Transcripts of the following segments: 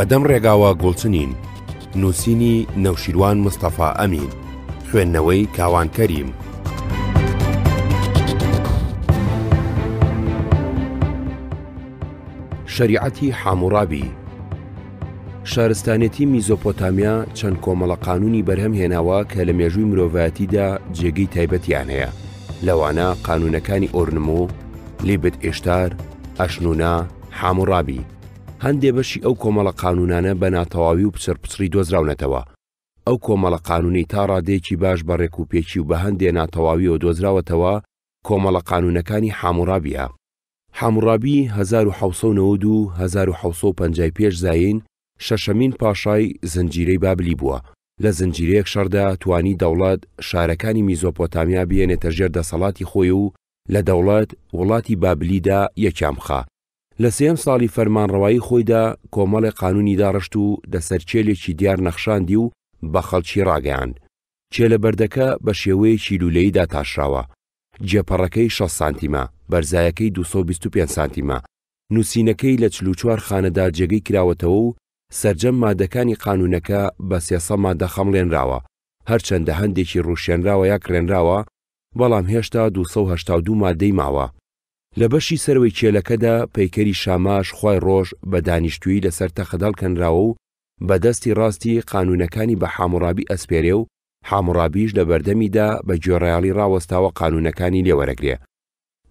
بەدەم ڕێگاوە گوڵچنین نووسینی نەوشیروان مستەفا ئەمین خوێندنەوەی کاوان کەریم شریعەتی حاموڕابی شارستانێتی میزۆپۆتامیا چەند کۆمەڵە قانونی بەرهەم هێناوە کە لە مێژووی مرۆڤەتیدا جێگەی تایبەتیان هەیە لەوانە قانونەکانی ئۆرنمو لیبت ئێشتار ئەشنونا حاموڕابی هەندێ بەشی ئەو کۆمەڵە قانونانە بە ناتەواوی و پسەر پسری دۆزراونەتەوە ئەو کۆمەڵە قانونی تا ڕادێکی باش بە ڕێکوپێکی و بە هەندێ ناتەواوی و دۆزراوەتەوە کۆمەڵە قانونەکانی حامورابیە حامورابی 1950 پێش زین شەشەمین پاشای زنجیرەی بابلی بووە لە زنجیرەیەک شەردا توانی دەوڵات شارەکانی میزۆپۆتامیا بێنێتە ژێر دەسەڵاتی خۆی و لە دەوڵات وڵاتی بابلیدا یەکامخە لە سێم ساڵی فەرمانڕەوایی خۆیدا کۆمەڵی قانونی داڕشت و دەسەرچێلێکی دیار نەخشاندی و بە خەڵکی ڕاگەیاند چێلەبەردەکە بە شێوەیەکی لولەیدا تاشراوە جێپەڕەکەی 6 سانتیمە بەرزایەکەی 225 سانتیمە نووسینەکەی لە چلوچوار خانەدا جێگەی کراوەتەوە و سرجەم مادەکانی قانونەکە بە سێسە مادە خەمڵێنراوە هەرچەندە هەندێکی ڕوشێنراوە یا کرێنراوە بەڵام هێشتا 282 مادەی ماوە لە بەشی سەروەی کێلەکەدا پەیکەری شاماش خی ڕۆژ بە دانیشتووی لەسەر تەخەداڵ کەنراوە و بەدەستی ڕاستی قانونەکانی بە حامڕابی ئەسپێرێ و حامڕابیش لە بەردەمیدا بە گوێڕیالی ڕاوەستاوە قانونەکانی لێوەرەگرێ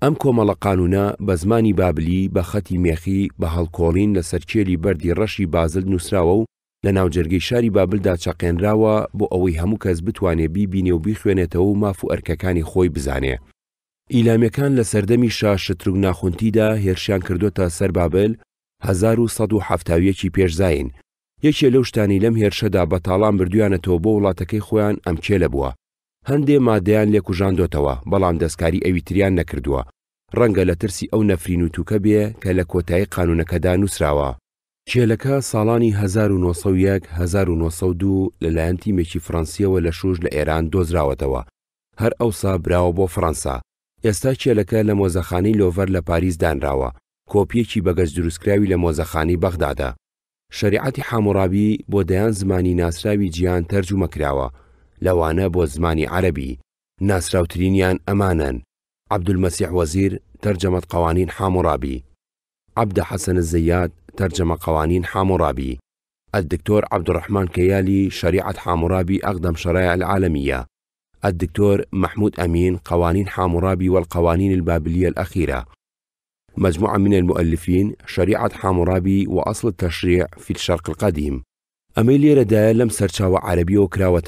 ئەم کۆمەڵە قانونە بە زمانی بابلی بە خەتی مێخی بە هەڵکۆڵین لە سەرکێلی بەری ڕەشی بازل نووسراوە و لە ناوجەرگەی شاری بابلدا چەقێنراوە بۆ ئەوەی هەموو کەس بتوانێ بیبینێ و بیخوێنێتەوە و ماف و ئەرکەکانی خۆی بزانێ ئیلامەکان لە سەردەمی شاشترگ ناخونتیدا هێرشیان کردوتە سەر بابل 1970ەکی پێشزین یەکێ لەو شتانی لەم هێرشەدا بەتاڵان بردویانەتەوە بۆ وڵاتەکەی خۆیان ئەم چێلە بووە هەندێ مادەیان لێکوژاندۆتەوە بەڵام دەستکاری ئەویتریان نەکردووە ڕەنگە لە ترسی ئەو نەفرین و توکە بێ کە لە کۆتایی قانونەکەدا نووسراوە کێلەکە ساڵانی 1992 1992 لەلایەن تیمێکی فەنسیەوە لە شوژ لە ئێران دۆزراوەتەوە هەر ئەوسا براوە بۆ فەەنسا ئێستا کێلەکە لە مۆزەخانی لۆڤەر لە پاریس دانراوە کۆپیەکی بەگەز دروستکراوی لە مۆزەخانی بەغدادا شریعەتی حاموڕابی بۆ دەیان زمانی ناسراوی گیان تەرجمەکراوە لەوانە بۆ زمانی عەربی ناسراوترینیان ئەمانەن عەبدولمەسیح وەزیر تەرجەمەت قوانین حاموڕابی عەبدە حەسەن زەیاد تەرجەمە قوانین حاموڕابی الدكتور عبد الرحمن كيالي شريعة حامورابي أقدم شرائع العالمية الدكتور محمود أمين قوانين حامورابي والقوانين البابلية الأخيرة مجموعة من المؤلفين شريعة حامورابي وأصل التشريع في الشرق القديم أميلي ردا لم سرشا سەرچاوە وكرا و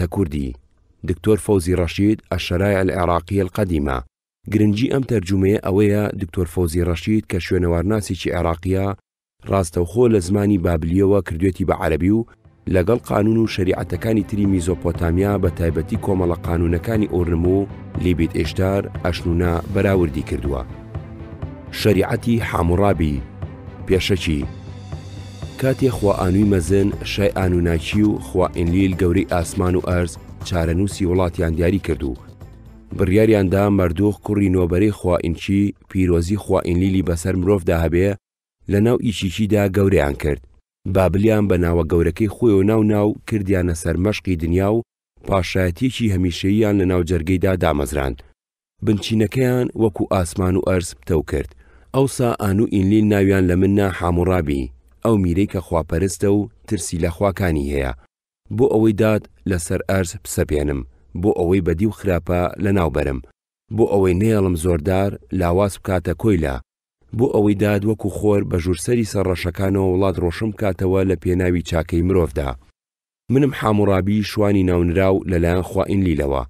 دكتور فوزي رشيد الشرائع العراقية القديمة جرنجي أم ترجمة أويا دكتور فوزي رشيد كشوينوار ڕەشید عراقية شوێنەوارناسیی عێراقیە ڕاستەوخۆ لە زمانی بابلیەوە لەگەڵ قانون و شریعەتەکانی تری میزۆپۆتامیا بە تایبەتی کۆمەڵە قانونەکانی ئۆرنمو و لیبیت ئێشتار ئەشنونا بەراوردی کردووە. شریعەتی حاموڕابی، پێشەکی، کاتێ خواانووی مەزن شای ئانوناچی و خوائینلیل گەورەی ئاسمان و ئەرز چارەنووسی وڵاتیان دیاری کردو. بڕیاریاندا مردوخ کوڕی نۆبەری خوائینچی پیرۆزی خوائینلیلی بەسەر مرۆڤدا هەبێ لە ناو ئیچیچیدا گەورەیان کرد. بابلیان بە ناوە گەورەکەی خۆی و ناو ناو کردیانە سەرمەشقی دنیا و پاشایەتێکی هەمیشەییان لە ناو جەرگەیدا دامەزراند بنچینەکەیان وەکو ئاسمان و ئەرز پتەو کرد ئەوسا ئان و ئینلیل ناویان لە مننا حاموڕابی ئەو میرەی کە خواپەرستە و ترسی لە خواکانی هەیە بۆ ئەوەی داد لەسەر ئەرز پسەپێنم بۆ ئەوەی بەدی و خراپە لە ناوبەرم بۆ ئەوەی نێڵم زۆردار لاواز بکاتە کۆیلا بۆ ئەوەی داد وەکو خۆر بە ژوورسەری سەرڕەشەکانەوە وڵات ڕۆشم کاتەوە لە پێناوی چاکەی مرۆڤدا منم حاموڕابی شوانی ناونراو لەلایەن خوائین لیلەوە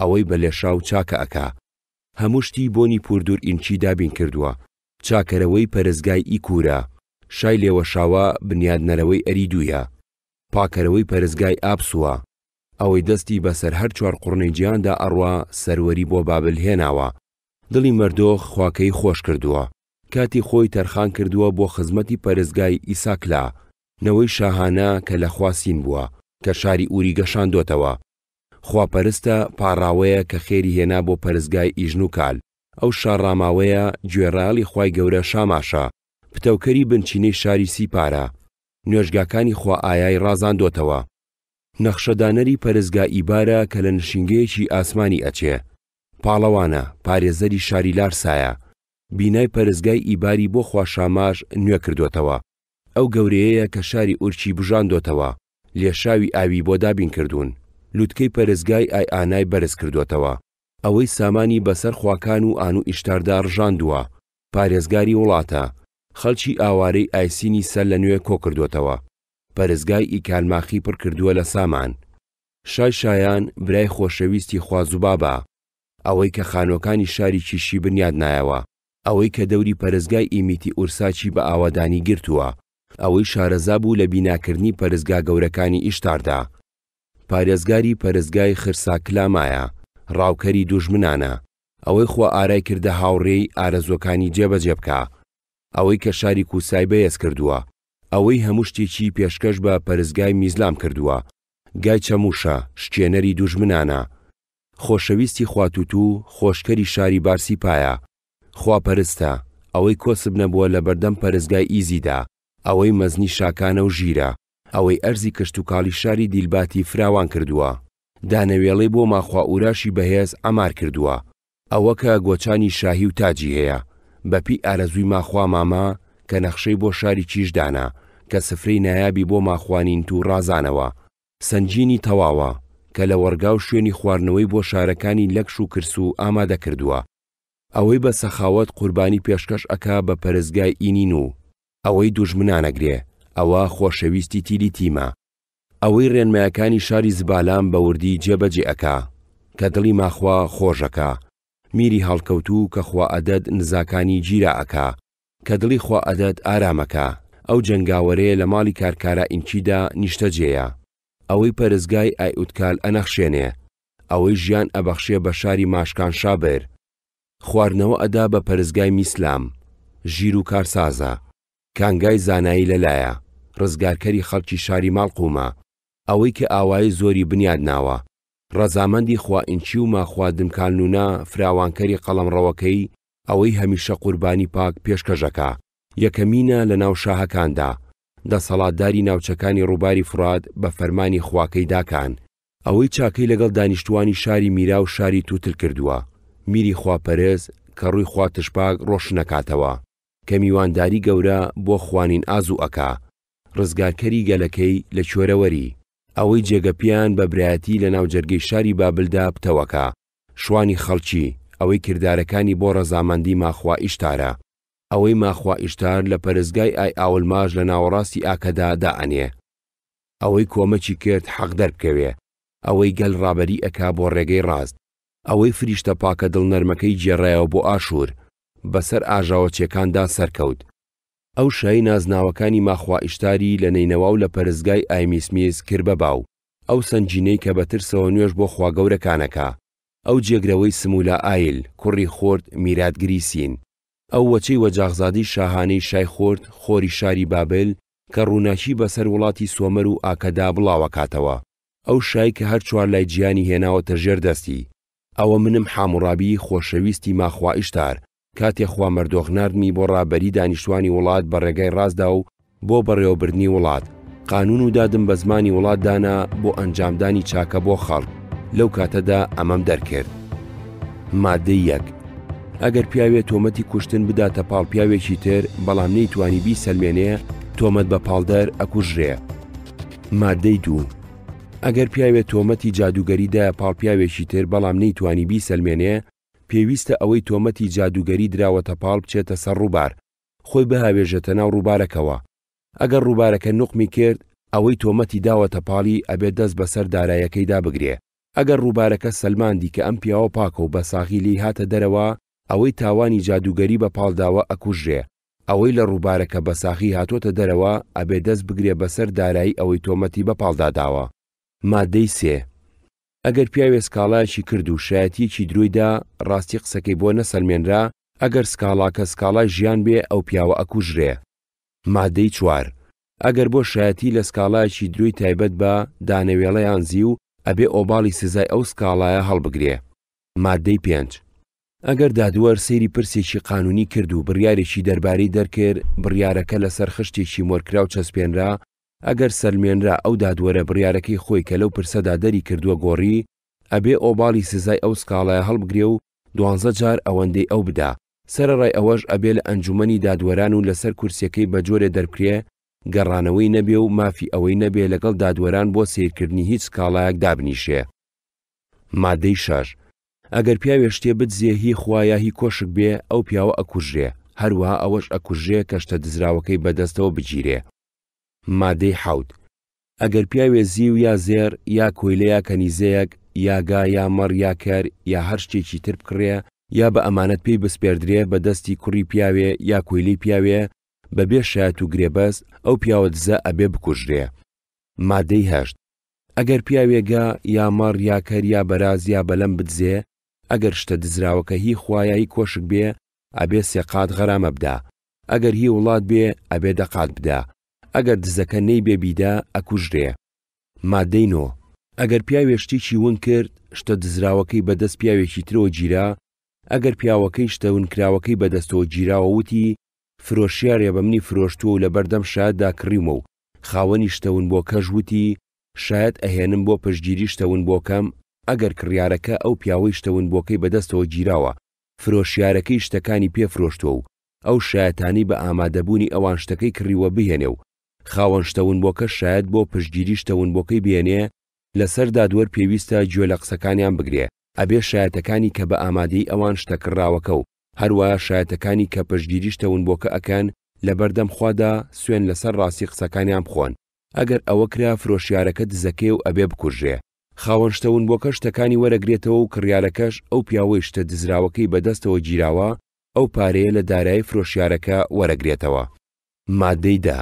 ئەوەی بە لێشاو چاکە ئەکا هەمووشتی بۆنی پوردور ئینچی دابین کردووە چاکەرەوەی پەرزگای ئیکورە شای لێوەشاوە بنیادنەرەوەی ئەریدویە پاکەرەوەی پەرزگای ئاپسووە ئەوەی دەستی بەسەر هەر چوار قڕنەی گیاندا ئەڕوا سەروەری بۆ بابل هێناوە دڵی مردۆخ خواکەی خۆش کردووە کاتی خۆی تەرخان کردووە بۆ خزمەتی پەرزگای ئیساکلا نەوەی شاهانە کە لە خواسین بووە کە شاری ئووری گەشاندۆتەوە خواپەرستە پاڕاوەیە کە خێری هێنا بۆ پەرزگای ئیژنوکال ئەو شارڕاماوەیە گوێڕالی خی گەورە شاماشە پتەوکەری بنچینەی شاری سیپارە نوێژگاکانی خوا ئایای ڕازاندۆتەوە نەخشەدانەری پەرزگا ئیبارە کە لە نشینگەیەکی ئاسمانی ئەچێ پاڵەوانە پارێزەری شاری لارسایە بینای پەرزگای ئیباری بۆ خواشاماش نوێ کردوێتەوە ئەو گەورەیە کە شاری ئورچی بژاندۆتەوە لێشاوی ئاوی بۆ دابین کردوون لوتکەی پەرزگای ئای ئانای بەرز کردوێتەوە ئەوەی سامانی بەسەر خواکان و ئان و ئیشتاردا ڕژاندووە پارێزگاری وڵاتە خەڵکی ئاوارەی ئایسینی سەر لە نوێ کۆ کردوێتەوە پەرزگای ئیکالماخی پڕ کردووە لە سامان شای شایان برای خۆشەویستی خوازوبابە ئەوەی کە خانۆکانی شاری چیشی بنیاد نایەوە ئەوەی کە دەوری پەرزگای ئیمیتی ئورساچی بە ئاوادانی گرتووە ئەوەی شارەزا بوو لە بیناکردنی پەرزگا گەورەکانی ئیشتاردا پارێزگاری پەرزگای خرسا کلامایە ڕاوکەری دوژمنانە ئەوەی خوا ئارای کردە هاوڕێی ئارەزۆکانی جێبەجێ بکە ئەوەی کە شاری کوسای بەیەس کردووە ئەوەی هەموو شتێکی پێشکەش بە پەرزگای میزلام کردووە گای چەموشە شکێنەری دوژمنانە خۆشەویستی خواتوتو خۆشکەری شاری بارسیپایە خواپەرستە ئەوەی کۆسب نەبووە لە بەردەم پەرزگای ئیزیدا ئەوەی مەزنی شاکانە و ژیرە ئەوەی ئەرزی کشت و کاڵی شاری دیلباتی فراوان کردووە دانەوێڵێ بۆ ماخوا ئوراشی بەهێز ئەمار کردووە ئەوە کە گۆچانی شاهی و تاجی هەیە بەپی ئارەزووی ماخوا ماما کە نەخشەی بۆ شاری چیشدانا کە سفرەی نایابی بۆ ماخوانین تو ڕازانەوە سنجینی تەواوە کە لە وەرگاو شوێنی خواردنەوەی بۆ شارەکانی لەکش و کرس و ئامادە کردووە ئەوەی بە سەخاوت قوربانی پێشکەش ئەک بە پەرزگای ئینین و ئەوەی دوژمنانەگرێ ئەوە خۆشەویستی تیری تیمە ئەوەی ڕێنمایەکانی شاری زبالان بە وردی جێبەجێ ئەک کە دڵی ماخوا خۆشەکە میری هەڵکەوتوو کە خوا ئەدەد نزاکانی گیرا ئەک کە دڵی خوا ئەدەد ئارامەکە ئەو جنگاوەرەیە لە ماڵی کارکارە ئینچیدا نیشتەجێە ئەوەی پەرزگای ئایوتکال ئەنەخشێنێ ئەوەی ژیان ئەبەخشێ بە شاری ماشکان شابر خواردنەوە ئەدا بە پەرزگای میسلام ژیر و کارسازە کانگای زانایی لەلایە ڕزگارکەری خەڵکی شاری ماڵقومە ئەوەی کە ئاوای زۆری بنیاد ناوە ڕەزامەندی خوائینچی و ماخواردنکانونا فراوانکەری قەڵەمڕەوەکەی ئەوەی هەمیشە قوربانی پاک پێشکەژەکە یەکەمینە لە ناو شاهەکاندا دەسەڵاتداری ناوچەکانی ڕووباری فراد بە فەرمانی خواکەی داکان ئەوەی چاکەی لەگەڵ دانیشتوانی شاری میرا و شاری تووتل کردووە میری خواپەرێز کە ڕووی خوا تشپاک ڕۆش نەکاتەوە کە میوانداری گەورە بۆ خوانین ئازوو ئەکا ڕزگارکەری گەلەکەی لە چۆرەوەری ئەوەی جێگەپیان بە برایەتی لە ناوجەرگەی شاری بابلدا بتەوەکە شوانی خەڵکی ئەوەی کردارەکانی بۆ ڕەزامەندی ماخوا ئیشتارە ئەوەی ماخوا ئیشتار لە پەرزگای ئای ئاولماژ لە ناوەڕاستی ئاکەدا دائەنێ ئەوەی کۆمەکی کرد حەق دەرکەوێ ئەوەی گەل ڕابەری ئەکا بۆ ڕێگەی ڕاست ئەوەی فریشتە پاکە دڵنەرمەکەی جێڕایەوە بۆ ئاشور بەسەر ئاژاوەچیەکاندا سەرکەوت ئەو شای نازناوەکانی ماخوا ئیشتاری لە نینەوە و لە پەرزگای ئایمیسمیز کرد بە باو ئەو سنجینەی کە بەترسەوە نوێش بۆ خواگەورەکانەکە ئەو جێگرەوەی سمولا ئایل کوڕی خۆرد میراتگریسین ئەو وەچەی وەجاغزادی شاهانەی شای خۆرد خۆری شاری بابل کە ڕووناکی بەسەر وڵاتی سۆمەر و ئاکەدا بڵاوە کاتەوە ئەو شای کە هەر چوار لای گیانی هێناوەتە ژێر دەستی ئەوە منم حاموڕابی خۆشەویستی ماخوائشتار کاتێخوا مەردۆخناردمی بۆ ڕابەری دانیشتوانی وڵات بە ڕێگەی ڕازدا و بۆ بەڕێوەبرنی وڵات قانون و دادم بە زمانی وڵاتدانا بۆ ئەنجامدانی چاکە بۆ خەڵک لەو کاتەدا ئەمەم دەرکرد مادە یەک ئەگەر پیاوێت تۆمەتی کوشتن بداتە پاڵ پیاوێکی تر بەڵام نەیتوانی بی سلمێنەیە تۆمەت بە پاڵدار ئەکوژرێ مادەی دوو ئەگەر پیاوێت تۆمەتی جادوگەریدا پاڵپیاوێکی تر بەڵام نەیتوانی بیسەلمێنێ پێویستە ئەوەی تۆمەتی جادوگەری دراوەتە پاڵ بچێتە سەر ڕووبار خۆی بەهاوێژێتە ناو ڕووبارەکەەوە ئەگەر ڕووبارەکە نوقمی کرد ئەوەی تۆمەتی داوەتە پاڵی ئەبێت دەست بەسەر دارایەکەیدا بگرێ ئەگەر ڕووبارەکە سلماندی کە ئەم پیاوە پاکە و بە ساغیلی هاتە دەرەوە ئەوەی تاوانی جادوگەری بە پاڵداوە ئەکوژێ ئەوەی لە ڕووبارەکە بە ساخی هاتۆتە دەرەوە ئەبێ دەست بگرێ بەسەر دارایی ئەوەی تۆمەتی بە پاڵداداوە مادەی سێ ئەگەر پیاوێ سکاڵایکی کرد و شایەتیەکی درویدا ڕاستی قسەکەی بۆ نەسەلمێنرا ئەگەر سکاڵاکە سکاڵای ژیان بێ ئەو پیاوە ئەکوژرێ مادەی چوار ئەگەر بۆ شایەتی لە سکاڵایکی دروی تایبەت بە دانەوێڵەیان زی و ئەبێ ئۆباڵی سزای ئەو سکاڵایە هەڵبگرێ مادەی پێنج ئەگەر دادوەر سەیری پرسێکی قانونی کرد و بڕیارێکی دەربارەی دەرکرد بڕیارەکە لەسەر خشتێکی مۆرکرا و چەسپێنرا ئەگەر سەلمێنرا ئەو دادوەرە بڕیارەکەی خۆی کە لەو پرسەدا دەری کردووە گۆڕی ئەبێ ئۆباڵی سزای ئەو سکاڵایە هەڵبگرێ و دوانزە جار ئەوەندەی ئەو بدا سەرڕای ئەوەش ئەبێ لە ئەنجومی دادوەران و لەسەر کورسەکەی بەجۆرە دەرکرێ گەڕانەوەی نەبێ و مافی ئەوەی نەبێ لەگەڵ دادوەران بۆ سیرکردنی هیچ سکاڵایەک دابنیشێ مادەی شەش ئەگەر پیاوێ شتێ بتزیێ هی خوایە هی کۆشک بێ ئەو پیاوە ئەکوژێ هەروەها ئەوەش ئەکوژێ کەشتە دزراوەکەی بەدەستەوە بگیرێ مادەی حوت ئەگەر پیاوێ زیو یا زێر یا کۆیلەیە کەنیزەیەک یاگا یا مەڕ یا کار یا هەر شتێکی تر بکڕێ یا بە ئەمانەت پێی بسپێردرێ بە دەستی کوڕی پیاوێ یا کۆیلی پیاوێ بەبێ شایەت و گرێبەست ئەو پیاوە دزە ئەبێ بکوژرێ مادەی هەشت ئەگەر پیاوێگا یا مەڕ یا کەر یا بەراز یا بەلەم بدزێ ئەگەر شتە دزراوەکە هی خوایایی کۆشک بێ ئەبێ سێقات غەرامە بدا ئەگەر هی وڵات بێ ئەبێ دەقات بدا ئەگەر دزەکە نەی بێبیدا ئەکوژرێ مادەینۆ ئەگەر پیاوێشتێکی ون کرد شتە دزراوەکەی بەدەست پیاوێکی ترەوە گیرا ئەگەر پیاوەکەی شتەونکراوەکەی بەدەستەوە گیراوە وتی فرۆشیارێ بە منی فرۆشتووە و لە بەردەم شاددا کڕیمە و خاوەنی شتەون بۆ کەژ وتی شاید ئەهێنم بۆ پشتگیری شتەون بۆکەم ئەگەر کڕیارەکە ئەو پیاوەی شتەون بۆکەی بەدەستەوە گیراوە فرۆشیارەکەی شتەکانی پێفرۆشتەوە و ئەو شایەتانی بە ئامادەبوونی ئەوان شتەکەی کڕیوە بهێنێ و خاوەن شتەونبووکە شاید بۆ پشتگیری شتەونبووکەی بێنێ لەسەر دادوەر پێویستە گوێ لە قسەکانیان بگرێ ئەبێ شایەتەکانی کە بە ئامادەی ئەوان شتەکڕاوەکە و هەروە شایەتەکانی کە پشتگیری شتەونبووکە ئەکەن لە بەردەمخوادا سوێن لەسەر ڕاستی قسەکانیان بخۆن ئەگەر ئەوە کرا فرۆشیارەکە دزەکێ و ئەبێ بکوژێ خاوەن شتەونبووکە شتەکانی وەرەگرێتەوە و کڕیارەکەش ئەو پیاوەی شتە دزراوەکەی بەدەستەوە گیراوە ئەو پارەیە لە دارایی فرۆشیارەکە وەرەگرێتەوە مادەیدا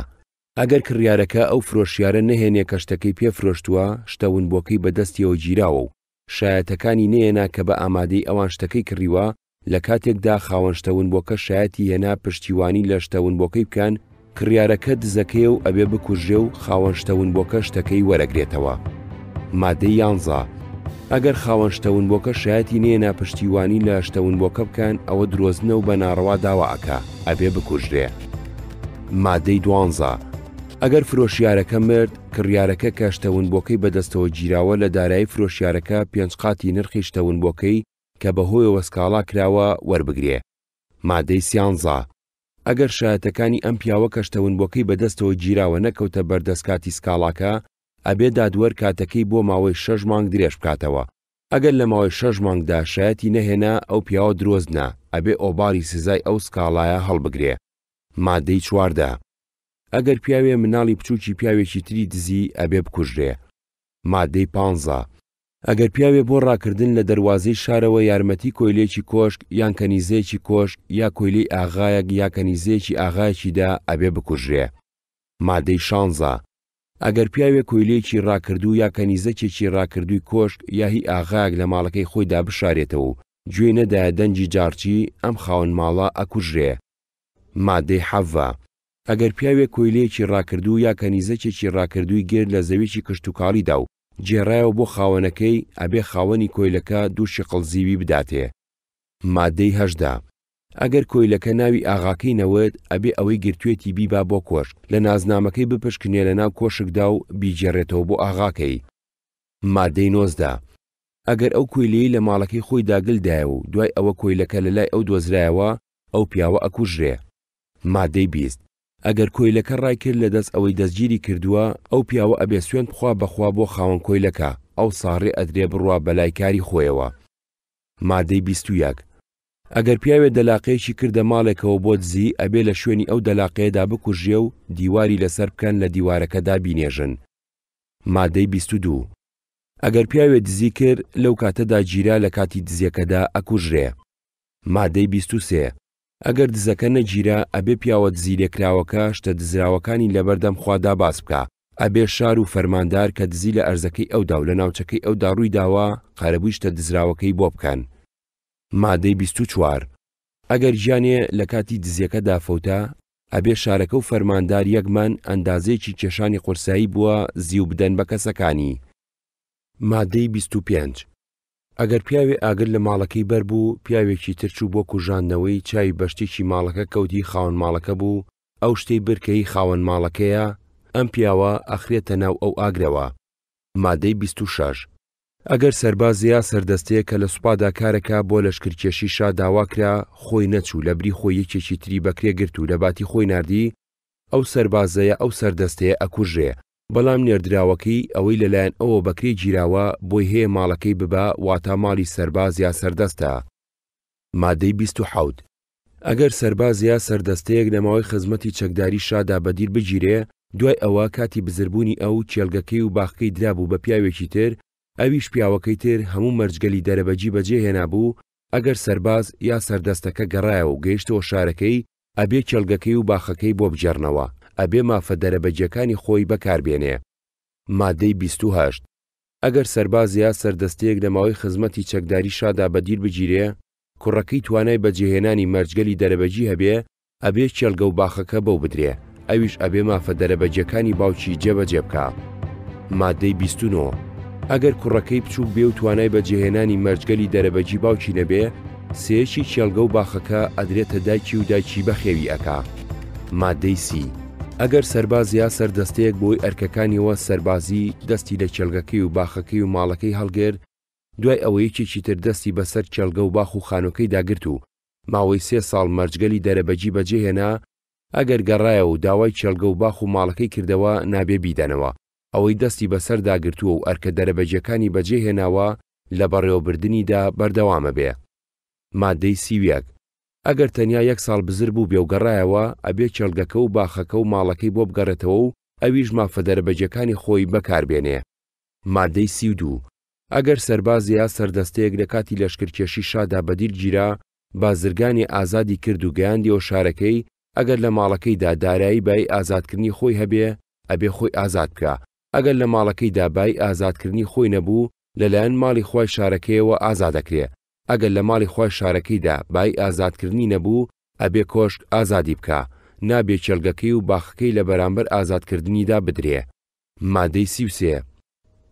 ئەگەر کڕیارەکە ئەو فرۆشیارە نەهێنێ کەشتەکەی پێفرۆشتووە شتەونبووەکەی بەدەستیەوە گیراوە و شایەتەکانی نێنا کە بە ئامادەی ئەوان شتەکەی کڕیوە لە کاتێکدا خاوەنشتەون بۆکە شایەتی هێنا پشتیوانی لە شتەون بۆکەی بکەن کڕیارەکە دزەکەی و ئەبێ بکوژێ و خاوەنشتەون بۆکە شتەکەی وەرەگرێتەوە مادەی یانزا ئەگەر خاوەنشتەون بۆکە شایەتی نێنا پشتیوانی لە شتەون بۆکە بکەن ئەوە درۆزنە و بە ناڕوا داواکە ئەبێ بکوژرێ مادەی دوانزە ئەگەر فرۆشیارەکە مرد کڕیارەکە کەشتەون بۆکەی بەدەستەوە گیراوە لە دارایی فرۆشیارەکە پێنجقاتی نرخی شتەونبووەکەی کە بەهۆیەوە سکاڵا کراوە وەربگرێ مادەی سیانزا ئەگەر شایەتەکانی ئەم پیاوە کەشتەونبووەکەی بەدەستەوە گیراوە نەکەوتە بەردەستکاتی سکاڵاکە ئەبێ دادوەر کاتەکەی بۆ ماوەی شەژ مانگ درێژ بکاتەوە ئەگەر لە ماوەی شەژ مانگدا شایەتی نەهێنا ئەو پیاوە درۆزنا ئەبێ ئۆباری سزای ئەو سکاڵایە هەڵبگرێ مادەی چواردە ئەگەر پیاوێ مناڵی بچووکی پیاوێکی تری دزی ئەبێ بکوژێ مادەی پانزا ئەگەر پیاوێ بۆ ڕاکردن لە دەواازەی شارەوە یارمەتی کۆیلێکی کۆشک یان کەنیزەیەکی کۆشک یا کۆیلی ئاغایەک یا کەنیزەیەکی ئاغایەکیدا ئەبێ بکوژێ مادەی شانزا ئەگەر پیاوێ کۆیلێکی ڕاکردو یا کەنیزەکێکی ڕاکردووی کۆشک یاهی ئاغاک لە ماڵەکەی خۆیدا بشارێتەوە و گوێ نەدایە دەنجی جارچی ئەم خاون ماڵە ئەکوژێ مادەی حەڤە ئەگەر پیاوێک کۆیلەیەکی ڕاکردوو یا کەنیزەکێکی ڕاکردووی گرد لە زەویکی کشتتوکاڵیدا و جێڕایەوە بۆ خاوەنەکەی ئەبێ خاوەنی کۆیلەکە دوو شقلزیوی بداتێ مادەی هەشدا ئەگەر کۆیلەکە ناوی ئاغاکەی نەوەت ئەبێ ئەوەی گرتوێتی بیبا بۆ کۆش لە نازنامەکەی بپشکنێ لە ناو کۆشکدا و بیجێڕێتەوە بۆ ئاغاکەی مادەی نۆزدا ئەگەر ئەو کویلەی لە ماڵەکەی خۆی داگلدایە و دوای ئەوە کۆیلەکە لە لای ئەو دۆزرایەوە ئەو پیاوە ئەکوژرێ مادەی بیست ئەگەر کۆیلەکە ڕایکرد لە دەست ئەوەی دەستگیری کردووە ئەو پیاوە ئەبێ سوێن بخوا بەخوا بۆ خاوەن کۆیلەکە ئەو ساڕێ ئەدرێ بڕوا بەلایکاری خۆیەوە مادەی بیستویەک ئەگەر پیاوێت دەلاقەیەکی کردە ماڵێکەوە بۆ دزی ئەبێ لە شوێنی ئەو دەلاقەیەدا بکوژێ و دیواری لەسەر بکەن لە دیوارەکەدا بینێژن مادەی بیستودوو ئەگەر پیاوێت دزی کرد لەو کاتەدا گیرا لە کاتی دزیەکەدا ئەکوژرێ مادەی بیستوسێ ئەگەر دزەکە نەگیرە ئەبێ پیاوەت زیرێکراوەکە شتە دزراوەکانی لەبەردەم خوادا باس بکە ئەبێ شار و فەرماندار کە دزی لە ئەرزەکەی ئەودا و لە ناوچەکەی ئەودا ڕووی داوا قەرەبووی شتە دزراوەکەی بۆ بکەن مادەی 24 ئەگەر ژیانێ لە کاتی دزیەکەدا فەوتە ئەبێ شارەکە و فەرماندار یەکمان ئەندازێکی کێشانی قورسایی بووە زیو بدەن بە کەسەکانی مادەی 25 ئەگەر پیاوێ ئاگر لە ماڵەکەی بەر بوو پیاوێکی ترچوو بۆ کوژاننەوەی چای بەشتێکی ماڵەکە کەوتی خاون ماڵەکە بوو ئەو شتەی برکەی خاوەن ماڵەکەیە ئەم پیاوە ئەخرێتە ناو ئەو ئاگرەوە مادەی 26 ئەگەر سەربازیا سەردەستەیە کە لە سوپادا کارەکە بۆ لەشکرکێشی شا داواکرا خۆی نەچوو لە بری خۆی یەکێکی تری بەکرێ گرت و لە باتی خۆی نردی ئەو سەربازەیە ئەو سەردەستەیە ئەکوژێ بەڵام نێردراوەکەی ئەوەی لەلایەن ئەوە بەکری گیراوە بۆی هەیە ماڵەکەی ببە واتا ماڵی سەرباز یا سەردەستە مادەی 26 ئەگەر سەرباز یا سەردەستەیەک لەماوەی خزمەتی چەکداری شادا بەدیر بگیرێ دوای ئەوە کاتی بزربوونی ئەو چێلگەکەی و باخەکەی درابوو بە پیاوێکی تر ئەویش پیاوەکەی تر هەموو مەرجگەلی دەرەبەجی بەجێهێنا بوو ئەگەر سەرباز یا سەردەستەکە گەڕایە و گەیشتەوە شارەکەی ئەبێ چێلگەکەی و باخەکەی بۆ بجێڕنەوە ئەبێ مافە دەرەبەجەکانی خۆی بەکاربێنێ. مادەی 28 ئەگەر سەرباز یا سەردەستەیەک لەماوەی خزمەتی چەکداری شادا بەدیر بگیرێ، کوڕەکەی توانای بەجێهێنانی مەرجگەلی دەرەبەجی هەبێ ئەبێ چێلگە و باخەکە بەو بدرێ، ئەویش ئەبێ مافە دەرەبەجەکانی باوکی جێبەجێ بکە. مادەی 29 ئەگەر کوڕەکەی بچوو بێ و توانای بەجێهێنانی مەرجگەلی دەرەبەجی باوکی نەبێ، سێشی چێلگە و باخەکە ئەدرێتە دایکی و دایکی بەخێوی ئەکا. مادەی سی. ئەگەر سەرباز یا سەردەستەیەک بۆی ئەرکەکانیەوە سەربازی دەستی لە چێلگەکەی و باخەکەی و ماڵەکەی هەڵگێر دوای ئەوەیەکیی تر دەستی بەسەر چێلگە و باخ و خانۆکەی داگرت و ماوەی سێ ساڵ مەرجگەلی دەرەبەجی بەجێهێنا ئەگەر گەڕایە و داوای چێلگە و باخ و ماڵەکەی کردەوە نابێ بیدەنەوە ئەوەی دەستی بەسەر داگرتووە و ئەرکە دەرەبەجەکانی بەجێهێناوە لە بەڕێوەبردنیدا بەردەوامە بێ مادەی سیویەک ئەگەر تەنیا یەک ساڵ بزر بوو بێ و گەڕایەوە ئەبێ چێلگەکە و باخەکە و ماڵەکەی بۆ بگەڕێتەوە و ئەویش مافەدەربەجەکانی خۆی بەکاربێنێ مادەی سی دوو ئەگەر سەرباز یا سەردەستەیەک لە کاتی لەشکرکێشی شادا بەدیر گیرا بازرگانی ئازادی کرد و گەیاندیەوە شارەکەی ئەگەر لە ماڵەکەیدا دارایی بای ئازادکردنی خۆی هەبێ ئەبێ خۆی ئازاد بکە ئەگەر لە ماڵەکەیدا بای ئازادکردنی خۆی نەبوو لەلایەن ماڵی خۆی شارەکەیەوە ئازادەکرێ ئەگەر لە ماڵی خۆی شارەکەیدا بای ئازادکردنی نەبوو ئەبێ کۆشک ئازادی بکە نابێ چێلگەکەی و باخەکەی لە بەرامبەر ئازادکردنیدا بدرێ مادەی سیوسێ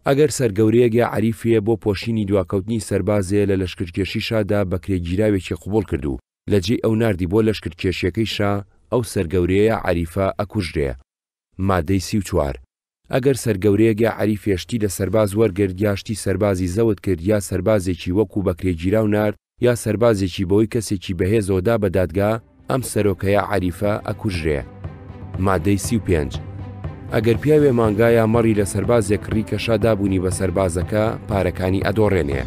ئەگەر سەرگەورەیەکی عریفە بۆ پۆشینی دواکەوتنی سربازەیە لە لەشکرکێشیشادا بەکرێگیراوێکی قوبول کردو لەجێ ئەو نردی بۆ لەشکرکێشیەکەی شا ئەو سەرگەورەیە عریفە ئەکوژرێ مادەی سی و چوار ئەگەر سەرگەورەیەگە عری فێشتی لە سەرباز وەرگردیاشتی سەربازی زەوت کرد یا سەربازێکی وەکو بەکرێگیرا و نرد یا سەربازێکی بۆی کەسێکی بەهێزۆدا بەدادگا ئەم سەرۆکەیە عریفە ئەکوژرێ مادەی سی پێنج ئەگەر پیاوێ مانگایە مەڕی لە سەربازێک ڕیکەشا دابوونی بە سەربازەکە پارەکانی ئەدۆڕێنێ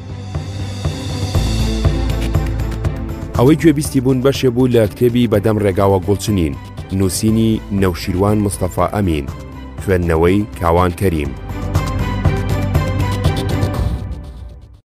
ئەوەی گوێبیستی بوون بەشێ بوو لە کتێبی بەدەم ڕێگاوە گوڵچنین نووسینی نەوشیروان مستەفا ئەمین خوێندنەوەی کاوان کەریم.